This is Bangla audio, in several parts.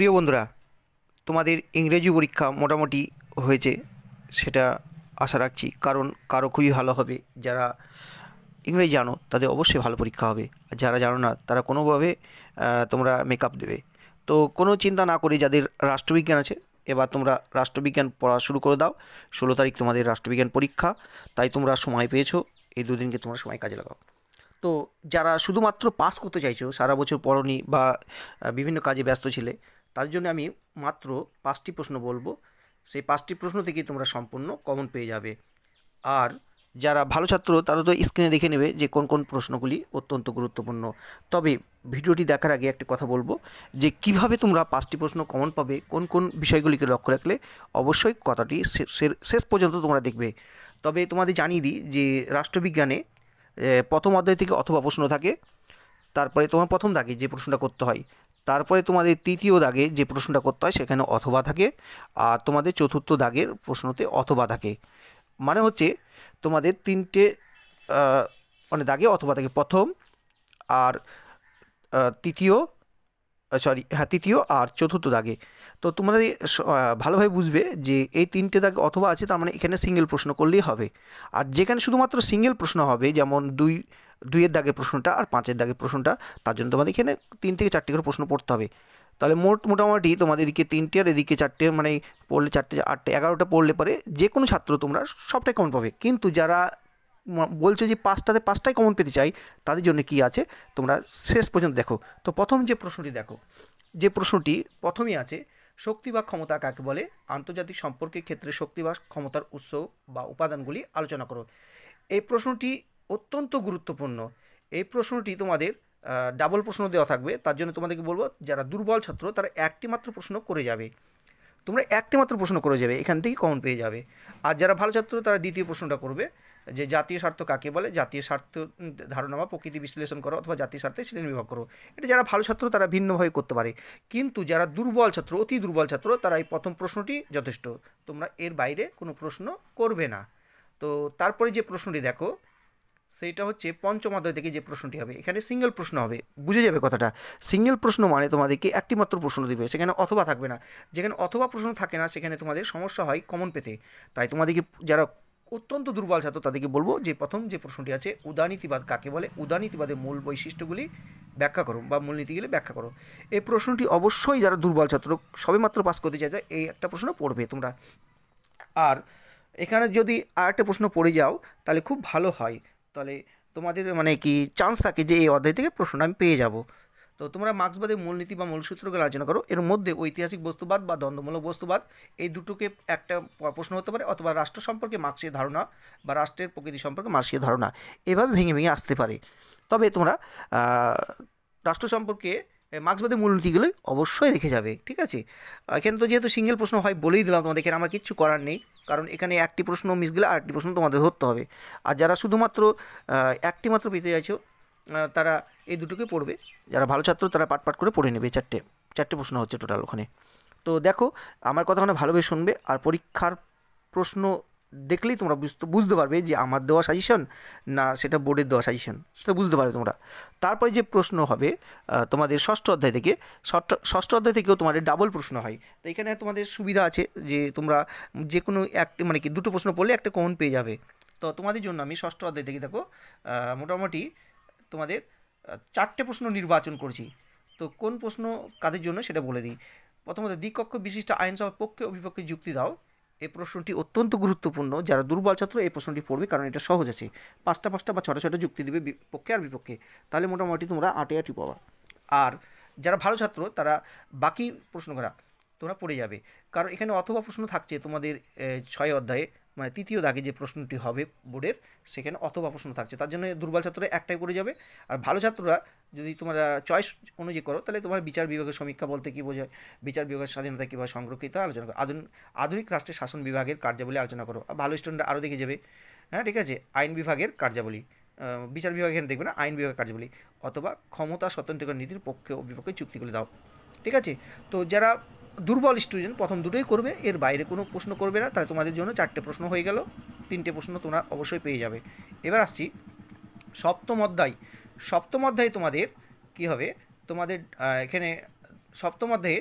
প্রিয় বন্ধুরা তোমাদের ইংরেজি পরীক্ষা মোটামুটি হয়েছে সেটা আশা রাখছি কারণ কারো খুবই ভালো হবে যারা ইংরেজি জানো তাদের অবশ্যই ভালো পরীক্ষা হবে আর যারা জানো না তারা কোনোভাবে তোমরা মেকআপ দেবে তো কোনো চিন্তা না করে যাদের রাষ্ট্রবিজ্ঞান আছে এবার তোমরা রাষ্ট্রবিজ্ঞান পড়া শুরু করে দাও ষোলো তারিখ তোমাদের রাষ্ট্রবিজ্ঞান পরীক্ষা তাই তোমরা সময় পেয়েছো এই দুদিনকে তোমরা সময় কাজে লাগাও তো যারা শুধুমাত্র পাস করতে চাইছো সারা বছর পড়নি বা বিভিন্ন কাজে ব্যস্ত ছিলে তার জন্য আমি মাত্র পাঁচটি প্রশ্ন বলবো সেই পাঁচটি প্রশ্ন থেকেই তোমরা সম্পূর্ণ কমন পেয়ে যাবে আর যারা ভালো ছাত্র তারা তো স্ক্রিনে দেখে নেবে যে কোন কোন প্রশ্নগুলি অত্যন্ত গুরুত্বপূর্ণ তবে ভিডিওটি দেখার আগে একটি কথা বলবো যে কিভাবে তোমরা পাঁচটি প্রশ্ন কমন পাবে কোন কোন বিষয়গুলিকে লক্ষ্য রাখলে অবশ্যই কথাটি শেষ পর্যন্ত তোমরা দেখবে তবে তোমাদের জানিয়ে দিই যে রাষ্ট্রবিজ্ঞানে প্রথম অধ্যায় থেকে অথবা প্রশ্ন থাকে তারপরে তোমার প্রথম থাকে যে প্রশ্নটা করতে হয় তারপরে তোমাদের তৃতীয় দাগে যে প্রশ্নটা করতে হয় সেখানে অথবা থাকে আর তোমাদের চতুর্থ দাগের প্রশ্নতে অথবা থাকে মানে হচ্ছে তোমাদের তিনটে মানে দাগে অথবা থাকে প্রথম আর তৃতীয় সরি হ্যাঁ তৃতীয় আর চতুর্থ দাগে তো তোমরা ভালোভাবে বুঝবে যে এই তিনটে দাগ অথবা আছে তার মানে এখানে সিঙ্গেল প্রশ্ন করলেই হবে আর যেখানে শুধুমাত্র সিঙ্গেল প্রশ্ন হবে যেমন দুই দুইয়ের দাগের প্রশ্নটা আর পাঁচের দাগের প্রশ্নটা তার জন্য তোমাদের এখানে তিন থেকে চারটি করে প্রশ্ন পড়তে হবে তাহলে মোট মোটামুটি তোমাদের এদিকে তিনটে আর এদিকে চারটে মানে পড়লে চারটে আটটা এগারোটা পড়লে পরে যে কোনো ছাত্র তোমরা সবটাই কমন পাবে কিন্তু যারা বলছো যে পাঁচটাতে পাঁচটাই কমন পেতে চাই তাদের জন্য কি আছে তোমরা শেষ পর্যন্ত দেখো তো প্রথম যে প্রশ্নটি দেখো যে প্রশ্নটি প্রথমেই আছে শক্তি বা ক্ষমতা কাকে বলে আন্তর্জাতিক সম্পর্কের ক্ষেত্রে শক্তি বা ক্ষমতার উৎস বা উপাদানগুলি আলোচনা করো এই প্রশ্নটি অত্যন্ত গুরুত্বপূর্ণ এই প্রশ্নটি তোমাদের ডাবল প্রশ্ন দেওয়া থাকবে তার জন্য তোমাদেরকে বলবো যারা দুর্বল ছাত্র তারা একটি মাত্র প্রশ্ন করে যাবে তোমরা একটি মাত্র প্রশ্ন করে যাবে এখান থেকে কমন পেয়ে যাবে আর যারা ভালো ছাত্র তারা দ্বিতীয় প্রশ্নটা করবে যে জাতীয় স্বার্থ কাকে বলে জাতীয় স্বার্থ ধারণা বা প্রকৃতি বিশ্লেষণ করো অথবা জাতীয় স্বার্থে শ্রেণী বিভাগ করো এটা যারা ভালো ছাত্র তারা ভিন্নভাবে করতে পারে কিন্তু যারা দুর্বল ছাত্র অতি দুর্বল ছাত্র তারা এই প্রথম প্রশ্নটি যথেষ্ট তোমরা এর বাইরে কোনো প্রশ্ন করবে না তো তারপরে যে প্রশ্নটি দেখো সেইটা হচ্ছে পঞ্চম অধ্যায় থেকে যে প্রশ্নটি হবে এখানে সিঙ্গেল প্রশ্ন হবে বুঝে যাবে কথাটা সিঙ্গেল প্রশ্ন মানে তোমাদেরকে একটি মাত্র প্রশ্ন দেবে সেখানে অথবা থাকবে না যেখানে অথবা প্রশ্ন থাকে না সেখানে তোমাদের সমস্যা হয় কমন পেতে তাই তোমাদেরকে যারা অত্যন্ত দুর্বল ছাত্র তাদেরকে বলবো যে প্রথম যে প্রশ্নটি আছে উদানীতিবাদ কাকে বলে উদানীতিবাদের মূল বৈশিষ্ট্যগুলি ব্যাখ্যা করো বা মূলনীতিগুলি ব্যাখ্যা করো এই প্রশ্নটি অবশ্যই যারা দুর্বল ছাত্র সবেমাত্র পাস করতে চাই এই একটা প্রশ্ন পড়বে তোমরা আর এখানে যদি আর একটা প্রশ্ন পড়ে যাও তাহলে খুব ভালো হয় তাহলে তোমাদের মানে কি চান্স থাকে যে এই অধ্যায় থেকে প্রশ্ন আমি পেয়ে যাব তো তোমরা মার্ক্সবাদের মূলনীতি বা মূলসূত্রগুলো আলোচনা করো এর মধ্যে ঐতিহাসিক বস্তুবাদ বা দ্বন্দ্বমূলক বস্তুবাদ এই দুটোকে একটা প্রশ্ন হতে পারে অথবা রাষ্ট্র সম্পর্কে মার্ক্সীয় ধারণা বা রাষ্ট্রের প্রকৃতি সম্পর্কে মার্ক্সীয় ধারণা এভাবে ভেঙে ভেঙে আসতে পারে তবে তোমরা রাষ্ট্র সম্পর্কে মার্ক্সবাদের মূলনীতিগুলো অবশ্যই দেখে যাবে ঠিক আছে এখানে তো যেহেতু সিঙ্গেল প্রশ্ন হয় বলেই দিলাম তোমাদের এখানে আমার কিচ্ছু করার নেই কারণ এখানে একটি প্রশ্ন মিস গেলে আরেকটি প্রশ্ন তোমাদের ধরতে হবে আর যারা শুধুমাত্র একটি মাত্র পেতে চাইছো তারা এই দুটোকে পড়বে যারা ভালো ছাত্র তারা পাট পাট করে পড়ে নেবে চারটে চারটে প্রশ্ন হচ্ছে টোটাল ওখানে তো দেখো আমার কথাখানে ভালোভাবে শুনবে আর পরীক্ষার প্রশ্ন দেখলেই তোমরা বুঝতে বুঝতে পারবে যে আমার দেওয়া সাজেশন না সেটা বোর্ডের দেওয়া সাজেশন সেটা বুঝতে পারবে তোমরা তারপরে যে প্রশ্ন হবে তোমাদের ষষ্ঠ অধ্যায় থেকে ষষ্ঠ ষষ্ঠ অধ্যায় থেকেও তোমাদের ডাবল প্রশ্ন হয় তো এখানে তোমাদের সুবিধা আছে যে তোমরা যে কোনো একটা মানে কি দুটো প্রশ্ন পড়লে একটা কমন পেয়ে যাবে তো তোমাদের জন্য আমি ষষ্ঠ অধ্যায় থেকে দেখো মোটামুটি তোমাদের চারটে প্রশ্ন নির্বাচন করেছি তো কোন প্রশ্ন কাদের জন্য সেটা বলে দিই প্রথমত দ্বিকক্ষ বিশিষ্ট আইনসভার পক্ষে অভিপক্ষে যুক্তি দাও এই প্রশ্নটি অত্যন্ত গুরুত্বপূর্ণ যারা দুর্বল ছাত্র এই প্রশ্নটি পড়বে কারণ এটা সহজ আছে পাঁচটা পাঁচটা বা ছটা ছটা যুক্তি দিবে পক্ষে আর বিপক্ষে তাহলে মোটামুটি তোমরা আটে আটি পাবা আর যারা ভালো ছাত্র তারা বাকি প্রশ্ন করা তোমরা পড়ে যাবে কারণ এখানে অথবা প্রশ্ন থাকছে তোমাদের ছয় অধ্যায়ে মানে তৃতীয় দাগে যে প্রশ্নটি হবে বোর্ডের সেখানে অথবা প্রশ্ন থাকছে তার জন্য দুর্বল ছাত্ররা একটাই করে যাবে আর ভালো ছাত্ররা যদি তোমরা চয়েস অনুযায়ী করো তাহলে তোমার বিচার বিভাগের সমীক্ষা বলতে কী বোঝায় বিচার বিভাগের স্বাধীনতা কীভাবে সংরক্ষিত আলোচনা করো আধুনিক আধুনিক রাষ্ট্রের শাসন বিভাগের কার্যাবলী আলোচনা করো আর ভালো স্টুডেন্ট আরও দেখে যাবে হ্যাঁ ঠিক আছে আইন বিভাগের কার্যাবলী বিচার বিভাগ এখানে দেখবে না আইন বিভাগের কার্যাবলী অথবা ক্ষমতা স্বতন্ত্র নীতির পক্ষে ও বিপক্ষে চুক্তিগুলি দাও ঠিক আছে তো যারা দুর্বল স্টুডেন্ট প্রথম দুটোই করবে এর বাইরে কোনো প্রশ্ন করবে না তাহলে তোমাদের জন্য চারটে প্রশ্ন হয়ে গেল তিনটে প্রশ্ন তোমরা অবশ্যই পেয়ে যাবে এবার আসছি সপ্তম অধ্যায় সপ্তম অধ্যায়ে তোমাদের কি হবে তোমাদের এখানে সপ্তম অধ্যায়ে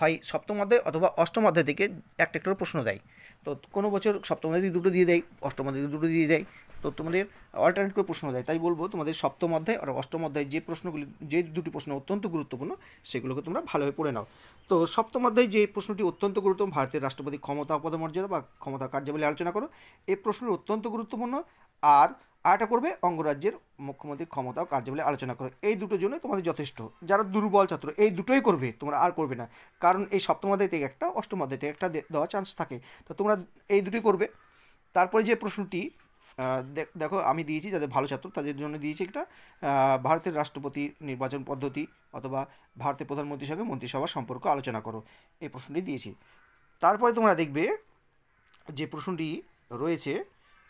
হয় সপ্তম অধ্যায় অথবা অষ্টম অধ্যায় থেকে একটা একটা প্রশ্ন দেয় তো কোনো বছর সপ্তম অধ্যায় দুটো দিয়ে দেয় অষ্টম অধ্যায় দুটো দিয়ে দেয় তো তোমাদের অল্টারনেট করে প্রশ্ন দেয় তাই বলবো তোমাদের সপ্তম অধ্যায় আর অষ্টম অধ্যায় যে প্রশ্নগুলি যে দুটি প্রশ্ন অত্যন্ত গুরুত্বপূর্ণ সেগুলোকে তোমরা ভালোভাবে পড়ে নাও তো সপ্তম অধ্যায় যে প্রশ্নটি অত্যন্ত গুরুত্বপূর্ণ ভারতের রাষ্ট্রপতি ক্ষমতা পদমর্যাদা বা ক্ষমতা কার্যাবলী আলোচনা করো এই প্রশ্নটি অত্যন্ত গুরুত্বপূর্ণ আর আরেকটা করবে অঙ্গরাজ্যের মুখ্যমন্ত্রীর ক্ষমতা ও কার্যাবলী আলোচনা করো এই দুটোর জন্য তোমাদের যথেষ্ট যারা দুর্বল ছাত্র এই দুটোই করবে তোমরা আর করবে না কারণ এই সপ্তম অধ্যায় থেকে একটা অষ্টম অধ্যায় থেকে একটা দেওয়ার চান্স থাকে তো তোমরা এই দুটোই করবে তারপরে যে প্রশ্নটি দেখো আমি দিয়েছি যাদের ভালো ছাত্র তাদের জন্য দিয়েছি একটা ভারতের রাষ্ট্রপতি নির্বাচন পদ্ধতি অথবা ভারতের প্রধানমন্ত্রীর সঙ্গে মন্ত্রিসভার সম্পর্ক আলোচনা করো এই প্রশ্নটি দিয়েছি তারপরে তোমরা দেখবে যে প্রশ্নটি রয়েছে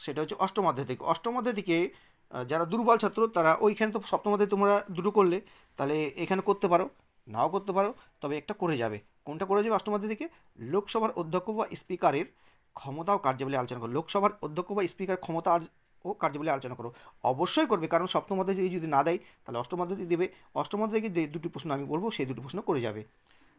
সেটা হচ্ছে অষ্টম অধ্যায় থেকে অষ্টম অধ্যায় থেকে যারা দুর্বল ছাত্র তারা ওইখানে তো সপ্তম অধ্যায় তোমরা দুটো করলে তাহলে এখানে করতে পারো নাও করতে পারো তবে একটা করে যাবে কোনটা করে যাবে অষ্টম অধ্যায় থেকে লোকসভার অধ্যক্ষ বা স্পিকারের ক্ষমতা ও কার্যাবলী আলোচনা করো লোকসভার অধ্যক্ষ বা স্পিকার ক্ষমতা ও কার্যাবলী আলোচনা করো অবশ্যই করবে কারণ সপ্তম অধ্যায় যদি না দেয় তাহলে অষ্টম অধ্যায় দেবে অষ্টম অধ্যায় থেকে যে দুটি প্রশ্ন আমি বলবো সেই দুটি প্রশ্ন করে যাবে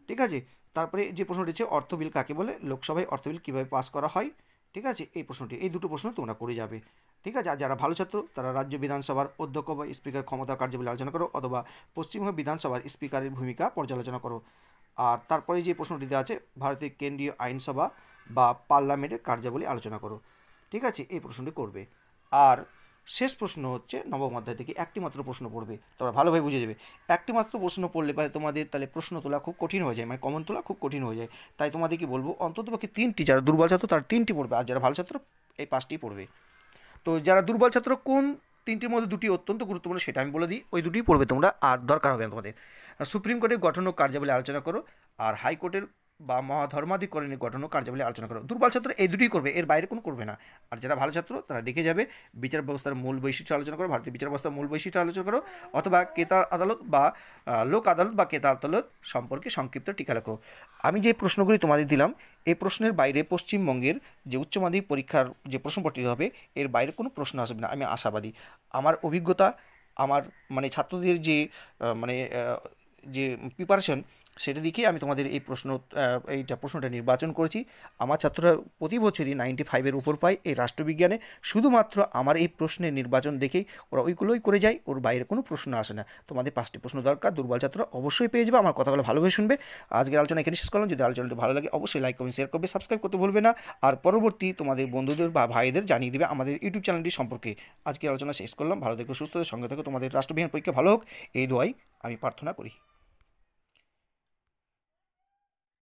ঠিক আছে তারপরে যে প্রশ্ন রয়েছে অর্থ বিল কাকে বলে লোকসভায় অর্থ বিল কীভাবে পাস করা হয় ঠিক আছে এই প্রশ্নটি এই দুটো প্রশ্ন তোমরা করে যাবে ঠিক আছে আর যারা ভালো ছাত্র তারা রাজ্য বিধানসভার অধ্যক্ষ বা স্পিকার ক্ষমতা কার্যাবলী আলোচনা করো অথবা পশ্চিমবঙ্গ বিধানসভার স্পিকারের ভূমিকা পর্যালোচনা করো আর তারপরে যে প্রশ্নটিতে আছে ভারতের কেন্দ্রীয় আইনসভা বা পার্লামেন্টের কার্যাবলী আলোচনা করো ঠিক আছে এই প্রশ্নটি করবে আর শেষ প্রশ্ন হচ্ছে নবম অধ্যায় থেকে একটি মাত্র প্রশ্ন পড়বে তোমরা ভালোভাবে বুঝে যাবে একটি মাত্র প্রশ্ন পড়লে পরে তোমাদের তাহলে প্রশ্ন তোলা খুব কঠিন হয়ে যায় মানে কমন তোলা খুব কঠিন হয়ে যায় তাই তোমাদেরকে বলবো অন্ততপক্ষে তিনটি যারা দুর্বল ছাত্র তার তিনটি পড়বে আর যারা ভালো ছাত্র এই পাঁচটি পড়বে তো যারা দুর্বল ছাত্র কোন তিনটির মধ্যে দুটি অত্যন্ত গুরুত্বপূর্ণ সেটা আমি বলে দিই ওই দুটি পড়বে তোমরা আর দরকার হবে না তোমাদের সুপ্রিম কোর্টের গঠন ও কার্যাবলী আলোচনা করো আর হাইকোর্টের বা মহাধর্মাধিকরণের গঠন ও কার্যাবলী আলোচনা করো দুর্বল ছাত্র এই দুটি করবে এর বাইরে কোনো করবে না আর যারা ভালো ছাত্র তারা দেখে যাবে বিচার ব্যবস্থার মূল বৈশিষ্ট্য আলোচনা করো ভারতীয় বিচার ব্যবস্থার মূল বৈশিষ্ট্য আলোচনা করো অথবা ক্রেতা আদালত বা লোক আদালত বা ক্রেতা আদালত সম্পর্কে সংক্ষিপ্ত টিকা লেখো আমি যে প্রশ্নগুলি তোমাদের দিলাম এই প্রশ্নের বাইরে পশ্চিমবঙ্গের যে উচ্চ মাধ্যমিক পরীক্ষার যে প্রশ্নপত্র হবে এর বাইরে কোনো প্রশ্ন আসবে না আমি আশাবাদী আমার অভিজ্ঞতা আমার মানে ছাত্রদের যে মানে যে প্রিপারেশন সেটা দিকে আমি তোমাদের এই প্রশ্ন এইটা প্রশ্নটা নির্বাচন করেছি আমার ছাত্ররা প্রতি বছরই নাইনটি ফাইভের উপর পায় এই রাষ্ট্রবিজ্ঞানে শুধুমাত্র আমার এই প্রশ্নের নির্বাচন দেখেই ওরা ওইগুলোই করে যায় ওর বাইরে কোনো প্রশ্ন আসে না তোমাদের পাঁচটি প্রশ্ন দরকার দুর্বল ছাত্ররা অবশ্যই পেয়ে যাবে আমার কথাগুলো ভালোভাবে শুনবে আজকের আলোচনা এখানে শেষ করলাম যদি আলোচনাটি ভালো লাগে অবশ্যই লাইক কমেন্ট শেয়ার করবে সাবস্ক্রাইব করতে ভুলবে না আর পরবর্তী তোমাদের বন্ধুদের বা ভাইদের জানিয়ে দেবে আমাদের ইউটিউব চ্যানেলটি সম্পর্কে আজকের আলোচনা শেষ করলাম ভালো থেকে সুস্থ সঙ্গে থেকে তোমাদের রাষ্ট্রবিজ্ঞান পরীক্ষা ভালো হোক এই দোয়াই আমি প্রার্থনা করি